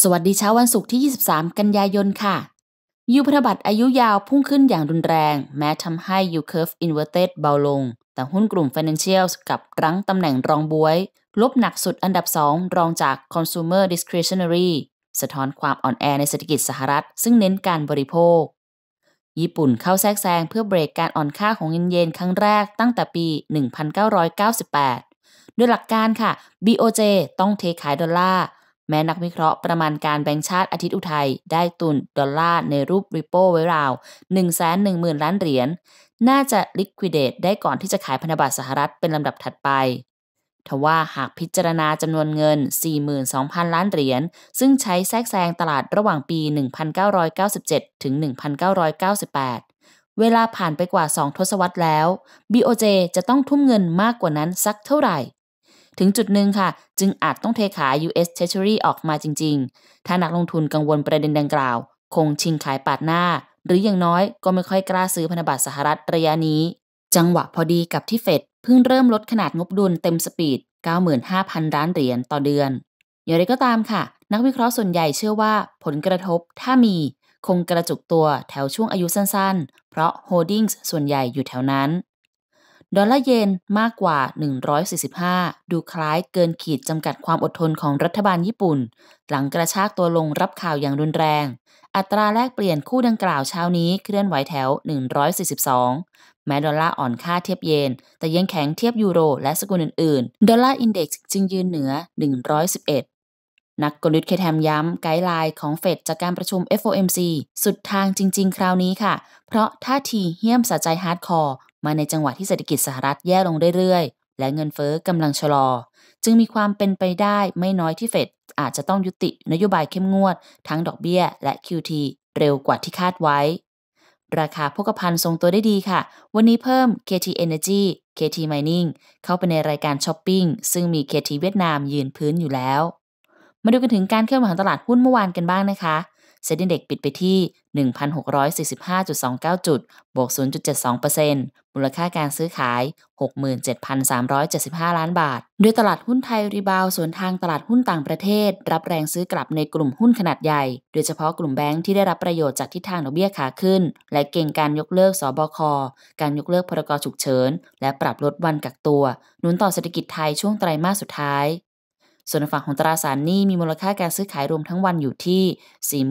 สวัสดีเช้า วันศุกร์ที่ 23 กันยายน ค่ะ ยูพันบัตรอายุยาวพุ่งขึ้นอย่างรุนแรง แม้ทำให้ยูเคิร์ฟอินเวอร์เตเบาลง แต่หุ้นกลุ่ม Financial กับรั้งตำแหน่งรองบวย ลบหนักสุดอันดับ 2 รองจาก Consumer Discretionary สะท้อนความอ่อนแอในเศรษฐกิจสหรัฐ ซึ่งเน้นการบริโภค ญี่ปุ่นเข้าแทรกแซงเพื่อเบรกการอ่อนค่าของเงินเยนครั้งแรกตั้งแต่ปี 1998 ด้วยหลักการค่ะ BOJ ต้องเทขายดอลลาร์แม้นักวิเคราะห์ประมาณการแบงค์ชาติอาทิตย์อุทัยได้ตุน ดอลลาร์ในรูปริปโปไว้ราว1 1 0 0 0 0 ล้านเหรียญ น่าจะลิควิดเดตได้ก่อนที่จะขายพันธบัตรสหรัฐเป็นลำดับถัดไป ทว่าหากพิจารณาจำนวนเงิน 42,000 ล้านเหรียญ ซึ่งใช้แทรกแซงตลาดระหว่างปี 1997 ถึง 1998 เวลาผ่านไปกว่า 2 ทศวรรษแล้ว BOJ จะต้องทุ่มเงินมากกว่านั้นสักเท่าไหร่ถึงจุดหนึ่งค่ะ จึงอาจต้องเทขาย US Treasury ออกมาจริงๆ ถ้านักลงทุนกังวลประเด็นดังกล่าว คงชิงขายปาดหน้า หรืออย่างน้อยก็ไม่ค่อยกล้าซื้อพันธบัตรสหรัฐ ระยะนี้ จังหวะพอดีกับที่เฟดเพิ่งเริ่มลดขนาดงบดุลเต็มสปีด 95,000 ล้านเหรียญต่อเดือน อย่างไรก็ตามค่ะ นักวิเคราะห์ส่วนใหญ่เชื่อว่าผลกระทบถ้ามีคงกระจุกตัวแถวช่วงอายุสั้นๆ เพราะโฮดดิ้งส่วนใหญ่อยู่แถวนั้นดอลลาร์เยนมากกว่า 145 ดูคล้ายเกินขีดจำกัดความอดทนของรัฐบาลญี่ปุ่น หลังกระชากตัวลงรับข่าวอย่างรุนแรง อัตราแลกเปลี่ยนคู่ดังกล่าวเช้านี้เคลื่อนไหวแถว 142แม้ดอลลาร์อ่อนค่าเทียบเยนแต่ยังแข็งเทียบยูโรและสกุลอื่นๆดอลลาร์อินเด็กซ์จึงยืนเหนือ 111 นักกลยุทธ์เคแทมย้ำ ไกด์ไลน์ของเฟดจากการประชุม FOMC สุดทางจริง ๆ คราวนี้ค่ะเพราะท่าทีเหี้ยมสะใจฮาร์ดคอร์มาในจังหวะที่เศรษฐกิจสหรัฐแย่ลงเรื่อยๆ และเงินเฟ้อกำลังชะลอ จึงมีความเป็นไปได้ไม่น้อยที่เฟดอาจจะต้องยุติ นโยบายเข้มงวด ทั้งดอกเบี้ย และ QT เร็วกว่าที่คาดไว้ ราคาพกพันทรงตัวได้ดีค่ะ วันนี้เพิ่ม KT Energy KT Mining เข้าไปในรายการช้อปปิ้ง ซึ่งมี KT เวียดนามยืนพื้นอยู่แล้ว มาดูกันถึงการเคลื่อนไหวของตลาดหุ้นเมื่อวานกันบ้างนะคะเซ็นดีเด็กปิดไปที่ 1,645.29จุดบวก0.72%มูลค่าการซื้อขาย 67,375 ล้านบาท โดยตลาดหุ้นไทยรีบาวส่วนทางตลาดหุ้นต่างประเทศ รับแรงซื้อกลับในกลุ่มหุ้นขนาดใหญ่ โดยเฉพาะกลุ่มแบงค์ที่ได้รับประโยชน์จากทิศทางดอกเบี้ยขาขึ้น และเก่งการยกเลิกสบค การยกเลิกพรกฉุกเฉิน และปรับลดวันกักตัว หนุนต่อเศรษฐกิจไทยช่วงไตรมาสสุดท้ายส่วนฝั่งของตราสารหนี้มีมูลค่าการซื้อขายรวมทั้งวันอยู่ที่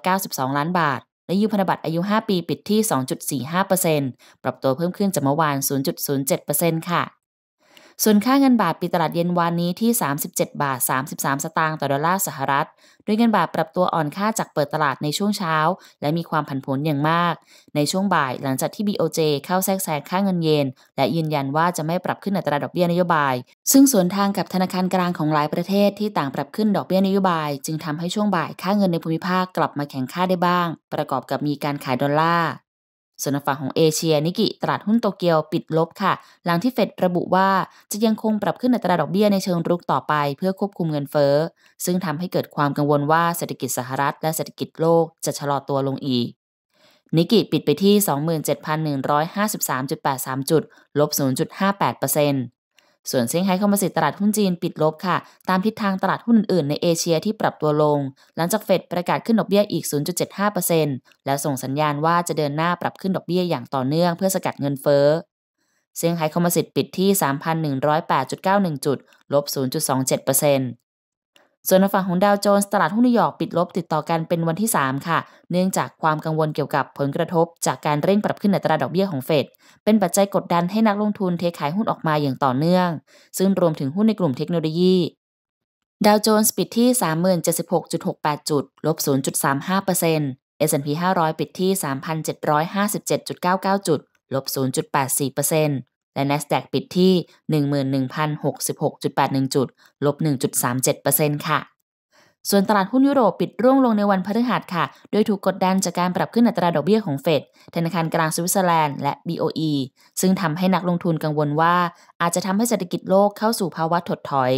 47,292 ล้านบาท และยูพันธบัตรอายุ 5 ปีปิดที่ 2.45%ปรับตัวเพิ่มขึ้นจากเมื่อวาน 0.07%ค่ะส่วนค่าเงินบาทปิดตลาดเย็นวานนี้ที่ 37 บาท 33 สตางค์ต่อดอลลาร์สหรัฐ ด้วยเงินบาทปรับตัวอ่อนค่าจากเปิดตลาดในช่วงเช้าและมีความผันผวนอย่างมาก ในช่วงบ่าย หลังจากที่ BOJ เข้าแทรกแซงค่าเงินเยนและยืนยันว่าจะไม่ปรับขึ้นอัตราดอกเบี้ยนโยบาย ซึ่งสวนทางกับธนาคารกลางของหลายประเทศ ที่ต่างปรับขึ้นดอกเบี้ยนโยบาย จึงทำให้ช่วงบ่ายค่าเงินในภูมิภาคกลับมาแข็งค่าได้บ้าง ประกอบกับมีการขายดอลลาร์ส่วนฝั่งของเอเชียนิกิ ตลาดหุ้นโตเกียวปิดลบค่ะ หลังที่เฟดระบุว่าจะยังคงปรับขึ้นอัตราดอกเบี้ยในเชิงรุกต่อไปเพื่อควบคุมเงินเฟ้อ ซึ่งทำให้เกิดความกังวลว่าเศรษฐกิจสหรัฐและเศรษฐกิจโลกจะชะลอตัวลงอีกนิกิปิดไปที่ 27,153.83จุดลบ0.58%เส่วนเซี่ยงไฮ้คอมชชัิตตลาดหุ้นจีนปิดลบค่ะ ตามทิศทางตลาดหุ้นอื่น ๆ ในเอเชียที่ปรับตัวลง หลังจากเฟดประกาศขึ้นดอกเบี้ยอีก 0.75%แล้วส่งสัญญาณว่าจะเดินหน้าปรับขึ้นดอกเบี้ยอย่างต่อเนื่องเพื่อสกัดเงินเฟ้อเซี่ยงไฮ้คอมชชัิตปิดที่ 3,108.91 จุดลบ 0.27%เส่วนฝั่งของดาวโจนส์ตลาดหุ้นนิวยอร์กปิดลบติดต่อกันเป็นวันที่ 3 ค่ะ เนื่องจากความกังวลเกี่ยวกับผลกระทบ จากการเร่งปรับขึ้นอัตราดอกเบี้ยของเฟด เป็นปัจจัยกดดันให้นักลงทุนเทขายหุ้นออกมาอย่างต่อเนื่อง ซึ่งรวมถึงหุ้นในกลุ่มเทคโนโลยี ดาวโจนส์ปิดที่ 3 0 7 6 6 8 จุดลบ0.35% S&P 500 ปิดที่ 3,757.99 จุดลบ0.84%และ NASDAQ ปิดที่ 11,066.81จุดลบ1.37%ค่ะ ส่วนตลาดหุ้นยุโรปปิดร่วงลงในวันพฤหัสค่ะ โดยถูกกดดันจากการปรับขึ้นอัตราดอกเบี้ยของเฟดธนาคารกลางสวิตเซอร์แลนด์และ BOE ซึ่งทำให้นักลงทุนกังวลว่าอาจจะทำให้เศรษฐกิจโลกเข้าสู่ภาวะถดถอย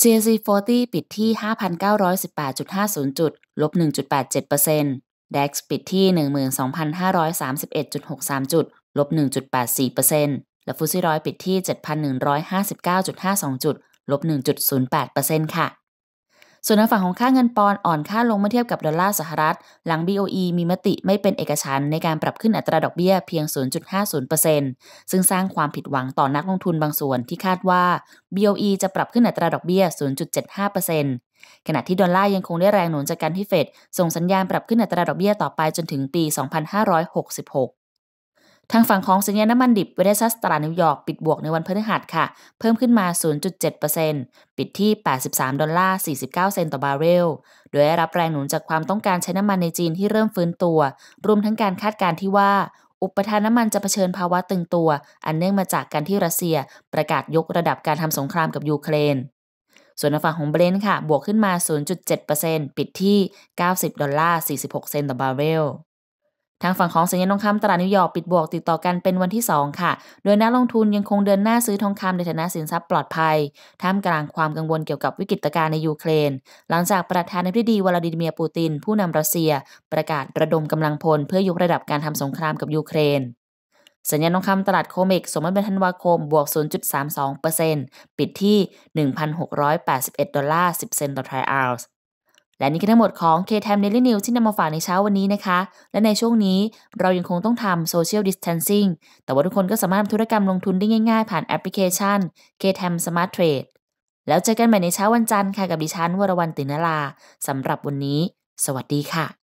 CAC 40ปิดที่ 5,918.50 จุดลบ1.87% DAX ปิดที่12,531.63จุดลบ1.84%และฟุตซี่ร้อยปิดที่ 7,159.52จุดลบ 1.08%ค่ะ ส่วนในฝั่งของค่าเงินปอนด์อ่อนค่าลงเมื่อเทียบกับดอลลาร์สหรัฐ หลัง BOE มีมติไม่เป็นเอกฉันในการปรับขึ้นอัตราดอกเบี้ยเพียง 0.50%ซึ่งสร้างความผิดหวังต่อนักลงทุนบางส่วนที่คาดว่า BOE จะปรับขึ้นอัตราดอกเบี้ย 0.75%ขณะที่ดอลลาร์ยังคงได้แรงหนุนจากการที่เฟดส่งสัญญาณปรับขึ้นอัตราดอกเบี้ยต่อไปจนถึงปี 2566ทางฝั่งของสัญญาณน้ำมันดิบเวเดซัสตลาดนิวยอร์กปิดบวกในวันพฤหัสค่ะ เพิ่มขึ้นมา 0.7%ปิดที่ 83 ดอลลาร์ 49 เซนต์ต่อบาร์เรล โดยได้รับแรงหนุนจากความต้องการใช้น้ำมันในจีนที่เริ่มฟื้นตัวรวมทั้งการคาดการณ์ที่ว่า อุปทานน้ำมันจะเผชิญภาวะตึงตัว อันเนื่องมาจากการที่รัสเซียประกาศยกระดับการทำสงครามกับยูเครนส่วนฝั่งของเบรนท์ค่ะ บวกขึ้นมา 0.7%ปิดที่ 90 ดอลลาร์ 46 เซนต์ต่อบาร์เรลทางฝั่งของสัญญาทองคำตลาดนิวยอร์กปิดบวกติดต่อกันเป็นวันที่ 2 ค่ะ โดยนักลงทุนยังคงเดินหน้าซื้อทองคำในฐานะสินทรัพย์ปลอดภัยท่ามกลางความกังวลเกี่ยวกับวิกฤตการณ์ในยูเครน หลังจากประธานาธิบดีวลาดิเมียร์ปูตินผู้นำรัสเซีย ประกาศระดมกำลังพลเพื่อยกระดับการทำสงครามกับยูเครน สัญญาณทองคำตลาดโคเมกสมมติเป็นธันวาคมบวก0.32%ปิดที่1,681ดอลลาร์10เซนต์ต่อทรัลล์และนี่คือทั้งหมดของ KTM Daily News ที่นำมาฝากในเช้าวันนี้นะคะ และในช่วงนี้เรายังคงต้องทำ Social Distancing แต่ว่าทุกคนก็สามารถทำธุรกรรมลงทุนได้ง่ายๆ ผ่านแอปพลิเคชัน KTM Smart Trade แล้วเจอกันใหม่ในเช้าวันจันทร์ค่ะกับดิฉันวรวรรณตินลาสำหรับวันนี้ สวัสดีค่ะ